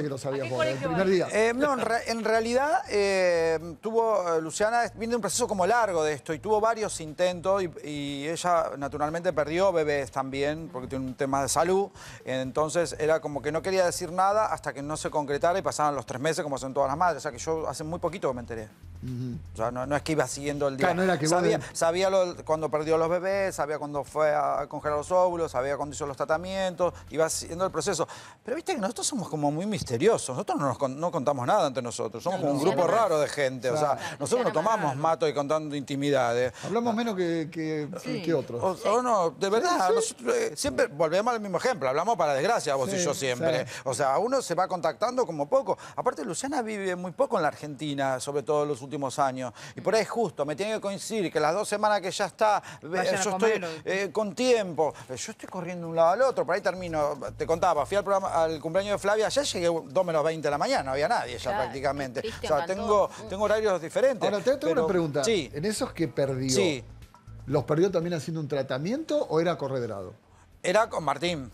que lo sabías por el primer día. Eh, no, en, realidad eh, tuvo, eh, Luciana viene un proceso como largo de esto y tuvo varios intentos y, ella naturalmente perdió bebés también porque tiene un tema de salud. Entonces era como que no quería decir nada hasta que no se concretara y pasaban los tres meses como hacen todas las madres. O sea que yo hace muy poquito que me enteré no, es que iba siguiendo el día. sabía, sabía cuando perdió los bebés, sabía cuando fue a congelar los óvulos, sabía cuando hizo los tratamientos, iba siguiendo el proceso. Pero viste que nosotros somos como muy misteriosos. Nosotros no, nos, contamos nada ante nosotros. Somos como un grupo raro de gente. O sea, nosotros no tomamos mato y contando intimidades. Hablamos menos que, que, otros. de verdad. Eh, siempre volvemos al mismo ejemplo. Hablamos para desgracia vos y yo siempre. O sea, uno se va contactando como poco. Aparte, Luciana vive muy poco en la Argentina, sobre todo los últimos años. Y por ahí justo, me tiene que coincidir que las dos semanas que ya está, yo estoy eh, con tiempo, eh, yo estoy corriendo de un lado al otro, por ahí termino, te contaba, fui al, programa, al cumpleaños de Flavia, ya llegué dos menos 20 de la mañana, no había nadie ya prácticamente. O sea, tengo, tengo, horarios diferentes. bueno tengo una pregunta. En esos que perdió, ¿los perdió también haciendo un tratamiento o era corredrado? Era con Martín.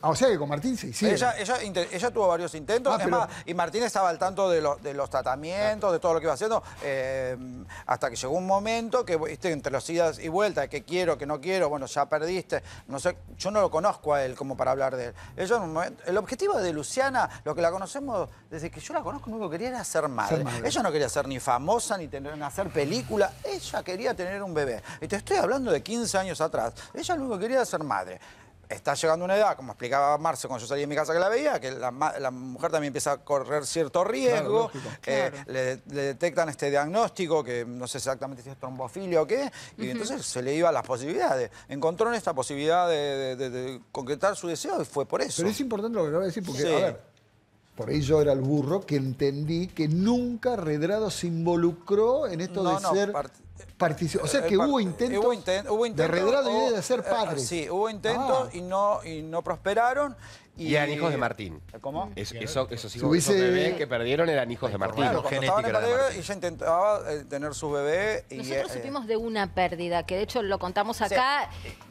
Ah, o sea que con Martín se hicieron. Ella, tuvo varios intentos, ah, y Martín estaba al tanto de, los tratamientos, de todo lo que iba haciendo, em, hasta que llegó un momento que, viste, entre los idas y vueltas, que quiero, que no quiero, bueno, ya perdiste, no sé, yo no lo conozco a él como para hablar de él. el objetivo de Luciana, lo que la conocemos desde que yo la conozco, lo quería era ser madre. Ella no quería ser ni famosa, ni tener, hacer película, ella quería tener un bebé. Y te estoy hablando de 15 años atrás. Ella nunca quería ser madre está llegando una edad, como explicaba Marce cuando yo salí de mi casa que la veía, que la, mujer también empieza a correr cierto riesgo, eh, Le, detectan este diagnóstico, que no sé exactamente si es trombofilia o qué, y entonces se le iban las posibilidades. Encontró en esta posibilidad de, concretar su deseo y fue por eso. Pero es importante lo que voy a decir, porque, a ver, por ahí yo era el burro que entendí que nunca Redrado se involucró en esto de ser o sea eh, que eh, hubo intentos, hubo intentos. hubo de de ser oh, eh, padre, sí, hubo ah. intentos y, no, y no prosperaron. Y, eran hijos de Martín. ¿Cómo? eso, sí hijos bebé que perdieron eran hijos de Martín. ella intentaba tener su bebé. Y, Nosotros supimos de una pérdida, que de hecho lo contamos acá,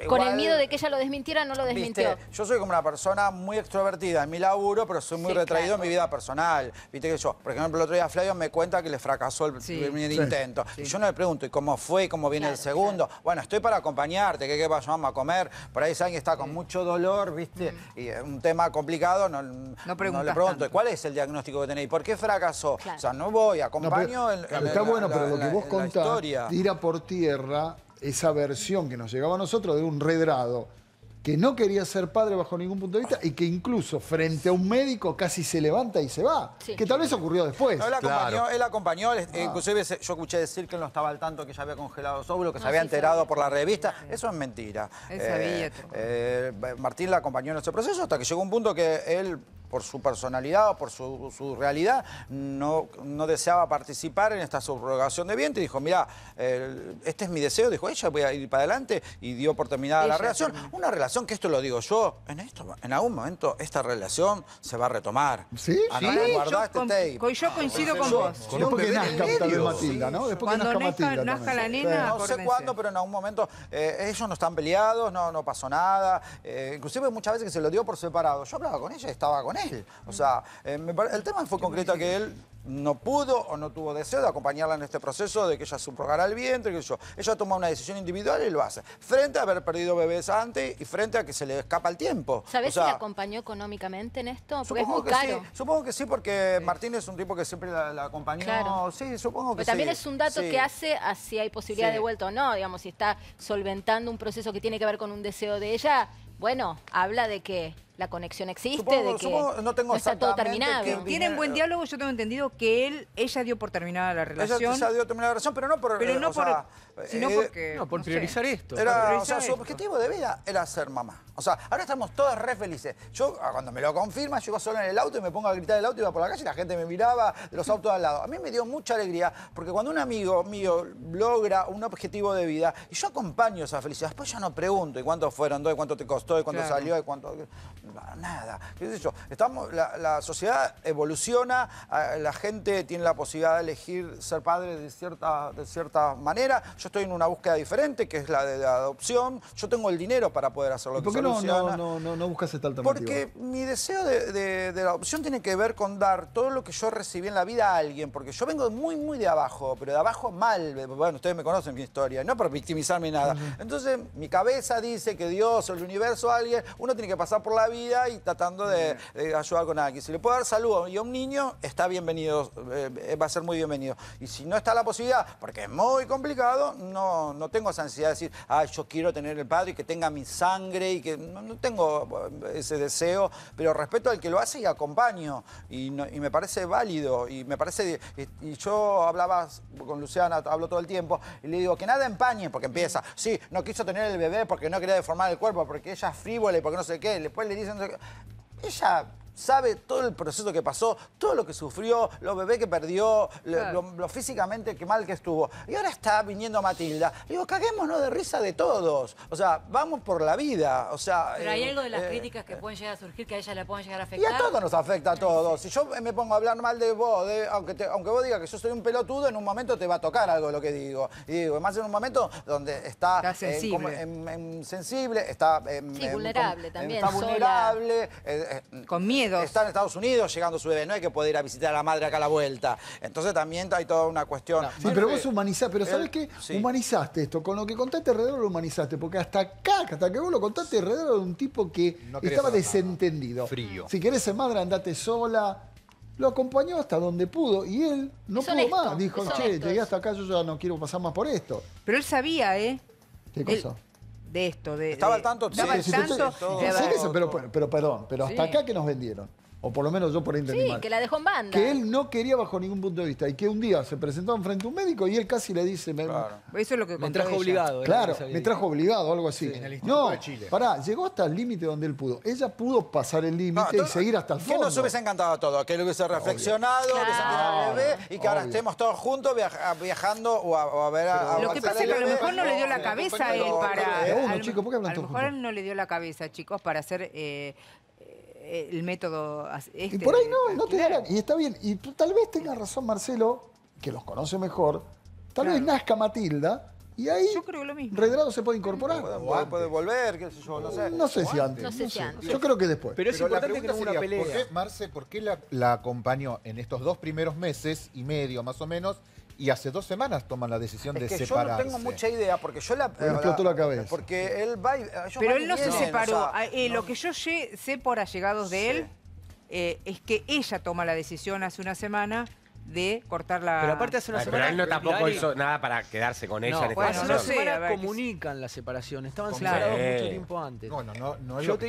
con el miedo de que ella lo desmintiera, no lo desmintió. yo soy como una persona muy extrovertida en mi laburo, pero soy muy retraído en mi vida personal. Viste que yo, por ejemplo, el otro día Flavio me cuenta que le fracasó el primer intento. Y yo no le pregunto, ¿y cómo fue, cómo viene el segundo. Bueno, estoy para acompañarte, ¿qué qué vamos a comer. Por ahí alguien está con mucho dolor, ¿viste? Y es un tema complicado, no, no, pregunto. ¿Cuál es el diagnóstico que tenéis? ¿Por qué fracasó? O sea, no voy, acompaño el, Está bueno, pero lo que vos contás, tira por tierra esa versión que nos llegaba a nosotros de un redrado que no quería ser padre bajo ningún punto de vista y que incluso frente a un médico casi se levanta y se va. Que tal vez ocurrió después. él acompañó, ah. inclusive yo escuché decir que él no estaba al tanto que ya había congelado su óvulo, que se había enterado por la revista. Eso es mentira. Eh, eh, Martín la acompañó en ese proceso hasta que llegó un punto que él por su personalidad o por su, realidad, no, no, deseaba participar en esta subrogación de vientre. Dijo, mira, eh, este es mi deseo, dijo ella, voy a ir para adelante y dio por terminada la relación. Una relación que esto lo digo yo, en esto, en algún momento esta relación se va a retomar. Sí, sí. Este yo, coincido con vos. Matilda, ¿no? Después Cuando que nazca, la nena. No sé cuándo, pero en algún momento eh, ellos no están peleados, no, no pasó nada. Eh, inclusive muchas veces que se lo dio por separado. Yo hablaba con ella, estaba con o sea, eh, el tema fue concreto que él no pudo o no tuvo deseo de acompañarla en este proceso de que ella subrogara el vientre, que yo. Ella toma una decisión individual y lo hace. Frente a haber perdido bebés antes y frente a que se le escapa el tiempo. ¿Sabés si la acompañó económicamente en esto? Porque es muy caro. supongo que sí, porque Martín es un tipo que siempre la, acompañó. Sí, supongo que sí. Pero también es un dato que hace a si hay posibilidad de vuelta o no, digamos, si está solventando un proceso que tiene que ver con un deseo de ella. Bueno, habla de que la conexión existe, de que no, tengo está todo terminado. Tienen buen diálogo, yo tengo entendido que él, ella dio por terminada la relación. Ella, ella dio terminada la relación, pero no por... sino porque... priorizar esto. su objetivo de vida era ser mamá. O sea, ahora estamos todas re felices. Yo, ah, cuando me lo confirma, yo iba en el auto y me pongo a gritar el auto, y iba por la calle y la gente me miraba de los autos al lado. A mí me dio mucha alegría, porque cuando un amigo mío logra un objetivo de vida, y yo acompaño esa felicidad, después ya no pregunto, ¿y cuánto fueron? ¿Y cuánto te costó? ¿Y cuánto salió? ¿Y cuánto...? nada. ¿Qué Estamos, la, sociedad evoluciona, la gente tiene la posibilidad de elegir ser padre de cierta, de cierta manera. Yo estoy en una búsqueda diferente, que es la de la adopción. Yo tengo el dinero para poder hacerlo. ¿Por qué no, no, no, no, no buscas esta alternativa? Porque mi deseo de, la adopción tiene que ver con dar todo lo que yo recibí en la vida a alguien, porque yo vengo muy, muy de abajo, pero de abajo mal. Bueno, ustedes me conocen mi historia, no para victimizarme nada. Entonces, mi cabeza dice que Dios, el universo, alguien, uno tiene que pasar por la vida y tratando de, ayudar con alguien. Si le puedo dar salud y a un niño, está bienvenido, eh, eh, va a ser muy bienvenido. Y si no está la posibilidad, porque es muy complicado, no, no tengo esa ansiedad de decir, ah, yo quiero tener el padre y que tenga mi sangre y que no, tengo eh, ese deseo, pero respeto al que lo hace y acompaño. Y, me parece válido y me parece... Y, yo hablaba con Luciana, hablo todo el tiempo, y le digo, que nada empañe, porque empieza, sí, no quiso tener el bebé porque no quería deformar el cuerpo, porque ella es frívola y porque no sé qué. Después le dice anos. Bicha, sabe todo el proceso que pasó, todo lo que sufrió, lo bebé que perdió, lo, físicamente que mal que estuvo. Y ahora está viniendo Matilda. digo, caguémonos de risa de todos. O sea, vamos por la vida. O sea, Pero hay eh, algo de las eh, críticas que pueden llegar a surgir que a ella le pueden llegar a afectar. Y a todos nos afecta a todos. Si yo me pongo a hablar mal de vos, aunque, aunque vos digas que yo soy un pelotudo, en un momento te va a tocar algo lo que digo. Y digo, más en un momento donde está, está sensible. está... Sí, vulnerable también. Está vulnerable. Eh, con miedo. Está en Estados Unidos llegando su bebé, no hay que poder ir a visitar a la madre acá a la vuelta. Entonces también hay toda una cuestión. sí, pero vos humanizaste, pero ¿sabes eh, qué? Humanizaste esto, con lo que contaste alrededor lo humanizaste, porque hasta acá, hasta que vos lo contaste alrededor de un tipo que estaba desentendido. Frío. Si querés ser madre, andate sola, lo acompañó hasta donde pudo y él no pudo más. Dijo, che, llegué hasta acá, yo ya no quiero pasar más por esto. Pero él sabía, ¿eh? ¿Qué cosa? de esto. De, ¿Estaba al tanto? estaba al tanto. pero, pero, perdón, pero hasta acá que nos vendieron o por lo menos yo por ahí entendí Sí, que la dejó en banda. Que él no quería bajo ningún punto de vista y que un día se presentó enfrente a un médico y él casi le dice... me- Eso es lo que Me trajo obligado. ¿eh? Claro, me trajo obligado, algo así. En el no, de Chile. pará, llegó hasta el límite donde él pudo. Ella pudo pasar el límite y seguir hasta el fondo. Que nos hubiese encantado todo, que él hubiese reflexionado, hubiese se Claro. bebé y que ahora estemos todos juntos viajando o a, a ver a... Lo que pasa es que a lo mejor no le dio la cabeza a él para... a lo- mejor no le dio la cabeza, chicos, para hacer eh, eh, el método. Este, y por ahí no, no te darán. Y está bien. Y tal vez tenga razón Marcelo, que los conoce mejor. Tal vez nazca Matilda. Y ahí yo creo lo mismo. Redrado se puede incorporar. Puede, volver, qué sé yo, no sé. No sé si antes. No sé si antes. Yo creo que después. Pero, es importante la que una pelea. Marce, por qué la acompañó en estos dos primeros meses y medio más o menos y hace dos semanas toman la decisión de que Yo no tengo mucha idea porque yo la. Me explotó la cabeza. Porque él va. Pero él no se separó. Ah, eh, lo que yo sé por allegados de él eh, es que ella toma la decisión hace una semana de cortar la... Pero aparte hace una ah, semana... Pero él no tampoco hizo nada para quedarse con ella. No, este comunican la separación. Estaban mucho tiempo antes. No, no, no.